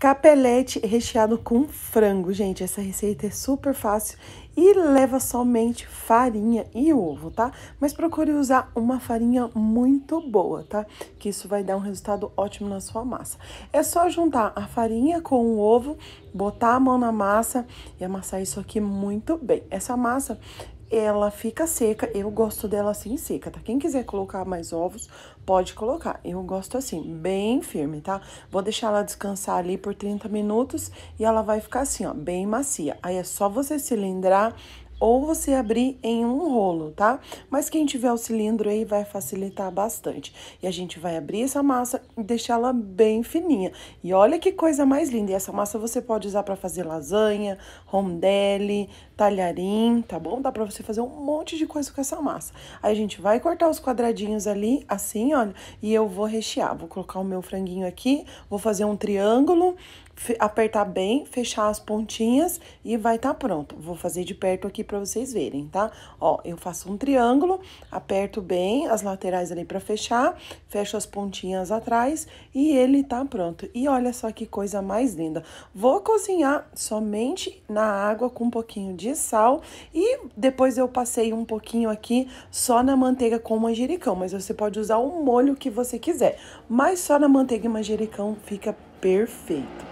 Capelete recheado com frango. Gente, essa receita é super fácil e leva somente farinha e ovo, tá? Mas procure usar uma farinha muito boa, tá? Que isso vai dar um resultado ótimo na sua massa. É só juntar a farinha com o ovo, botar a mão na massa e amassar isso aqui muito bem. Essa massa ela fica seca. Eu gosto dela assim seca, tá? Quem quiser colocar mais ovos, pode colocar. Eu gosto assim, bem firme, tá? Vou deixar ela descansar ali por 30 minutos e ela vai ficar assim, ó, bem macia. Aí é só você cilindrar, ou você abrir em um rolo, tá? Mas quem tiver o cilindro aí vai facilitar bastante. E a gente vai abrir essa massa e deixá-la bem fininha. E olha que coisa mais linda! E essa massa você pode usar para fazer lasanha, rondelle, talharim, tá bom? Dá para você fazer um monte de coisa com essa massa. Aí a gente vai cortar os quadradinhos ali, assim, olha, e eu vou rechear. Vou colocar o meu franguinho aqui, vou fazer um triângulo apertar bem, fechar as pontinhas e vai estar tá pronto. Vou fazer de perto aqui para vocês verem, tá? Ó, eu faço um triângulo, aperto bem as laterais ali para fechar, fecho as pontinhas atrás e ele tá pronto. E olha só que coisa mais linda. Vou cozinhar somente na água com um pouquinho de sal e depois eu passei um pouquinho aqui só na manteiga com manjericão, mas você pode usar o molho que você quiser. Mas só na manteiga e manjericão fica perfeito.